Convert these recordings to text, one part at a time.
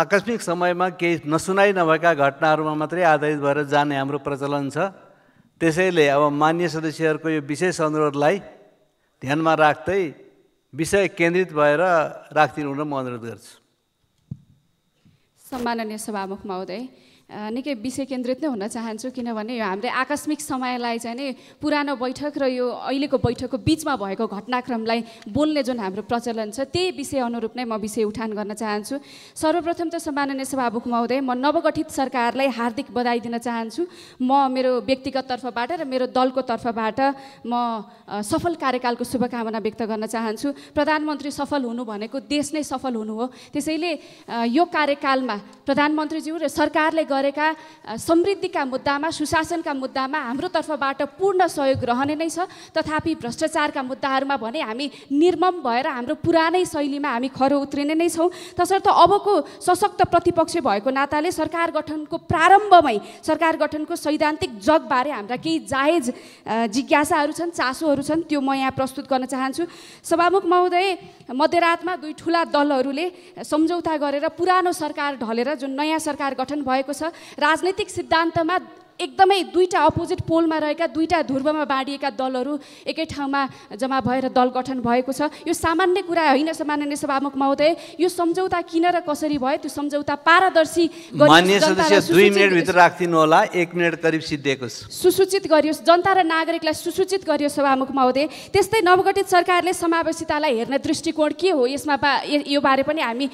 आकस्मिक समयमा केही नसुनाइ नभएका घटनाहरूमा मात्रै आधारित भएर जाने हाम्रो प्रचलन छ त्यसैले अब मान्य सदस्यहरूको यो विशेष अनुरोधलाई ध्यानमा राख्दै विषय केन्द्रित भएर राखिदिनु म अनुरोध गर्छु सम्माननीय सभामुख महोदय निकै विषय केन्द्रित नै हुन चाहन्छु किनभने यो हाम्रो आकस्मिक समयलाई चाहिँ नि पुरानो बैठक र यो अहिलेको बैठकको बिचमा भएको घटनाक्रमलाई बोल्ने जुन हाम्रो प्रचलन छ त्यही विषय अनुरूप नै म विषय उठान गर्न चाहन्छु सर्वप्रथम त सम्माननीय सभामुख महोदय म नवगठित सरकारलाई हार्दिक बधाई दिन चाहन्छु म मेरो व्यक्तिगत तर्फबाट र मेरो दलको तर्फबाट म सफल कार्यकालको शुभकामना व्यक्त गर्न चाहन्छु प्रधानमन्त्री सफल हुनु भनेको देश नै सफल हुनु हो त्यसैले यो कार्यकालमा प्रधानमन्त्रीज्यू र सरकारले गरेका समृद्धिका मुद्दामा सुशासनका मुद्दामा हाम्रो तर्फबाट पूर्ण सहयोग रहने नै छ तथापि भ्रष्टाचारका मुद्दाहरूमा भने हामी निर्मम भएर हाम्रो पुरानै शैलीमा हामी खरो उत्रिने नै छौँ तसर्थ अबको सशक्त प्रतिपक्ष भएको नाताले सरकार गठनको प्रारम्भमै सरकार गठनको सैद्धान्तिक जगबारे हाम्रा केही जायज जिज्ञासाहरू छन् चासोहरू छन् त्यो म यहाँ प्रस्तुत गर्न चाहन्छु सभामुख महोदय मध्यरातमा दुई ठुला दलहरूले सम्झौता गरेर पुरानो सरकार ढलेर जुन नयाँ सरकार गठन भएको छ राजनैतिक सिद्धान्तमा एकदमै दुईवटा अपोजिट पोलमा रहेका दुईवटा ध्रुवमा बाँडिएका दलहरू एकै ठाउँमा जम्मा भएर दल गठन भएको छ यो सामान्य कुरा होइन माननीय सभामुख महोदय यो सम्झौता किन र कसरी भयो त्यो सम्झौता पारदर्शी होला सुसूचित गरियोस् जनता र नागरिकलाई सुसूचित गरियोस् सभामुख महोदय त्यस्तै नवगठित सरकारले समावेशितालाई हेर्ने दृष्टिकोण के हो यसमा यो बारे पनि हामी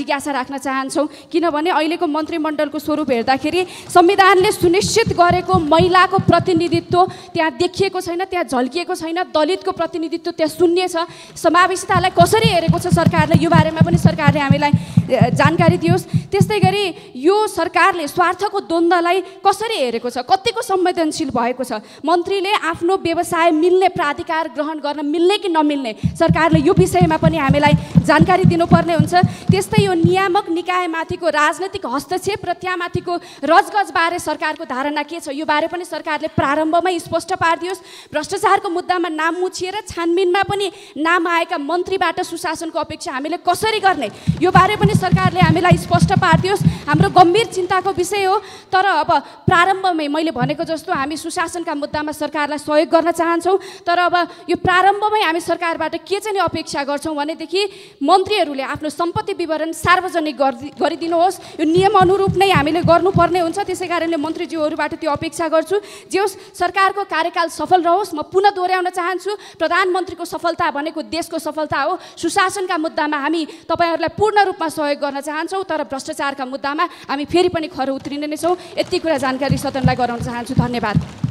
जिज्ञासा राख्न चाहन्छौँ किनभने अहिलेको मन्त्रीमण्डलको स्वरूप हेर्दाखेरि संविधानले सुनिश्चित घोषित गरेको महिलाको प्रतिनिधित्व त्यहाँ देखिएको छैन त्यहाँ झल्किएको छैन दलितको प्रतिनिधित्व त्यहाँ शून्य छ समावेशितालाई कसरी हेरेको छ सरकारले यो बारेमा पनि सरकारले हामीलाई जानकारी दियोस् त्यस्तै गरी यो सरकारले स्वार्थको द्वन्द्वलाई कसरी हेरेको छ कतिको संवेदनशील भएको छ मन्त्रीले आफ्नो व्यवसाय मिल्ने प्राधिकार ग्रहण गर्न मिल्ने कि नमिल्ने सरकारले यो विषयमा पनि हामीलाई जानकारी दिनुपर्ने हुन्छ त्यस्तै यो नियामक निकायमाथिको राजनैतिक हस्तक्षेप र त्यहाँमाथिको रजगजबारे सरकारको धारणा के छ यो बारे पनि सरकारले प्रारम्भमै स्पष्ट पारिदियोस् भ्रष्टाचारको मुद्दामा नाम मुछिएर छानबिनमा पनि नाम आएका मन्त्रीबाट सुशासनको अपेक्षा हामीले कसरी गर्ने यो बारे पनि सरकारले हामीलाई स्पष्ट पारिदियोस् हाम्रो गम्भीर चिन्ताको विषय हो तर अब प्रारम्भमै मैले भनेको जस्तो हामी सुशासनका मुद्दामा सरकारलाई सहयोग गर्न चाहन्छौँ तर अब यो प्रारम्भमै हामी सरकारबाट के चाहिँ अपेक्षा गर्छौँ भनेदेखि मन्त्रीहरूले आफ्नो सम्पत्ति विवरण सार्वजनिक गरिदिनुहोस् यो नियम अनुरूप नै हामीले गर्नुपर्ने हुन्छ त्यसै कारणले मन्त्रीज्यूहरूबाट त्यो अपेक्षा गर्छु जे होस् सरकारको कार्यकाल सफल रहोस् म पुनः दोहोऱ्याउन चाहन्छु प्रधानमन्त्रीको सफलता भनेको देशको सफलता हो सुशासनका मुद्दामा हामी तपाईँहरूलाई पूर्ण रूपमा सहयोग गर्न चाहन्छौँ तर भ्रष्टाचारका मुद्दामा हामी फेरि पनि खर उत्रिने नै छौँ यति कुरा जानकारी सदनलाई गराउन चाहन्छु धन्यवाद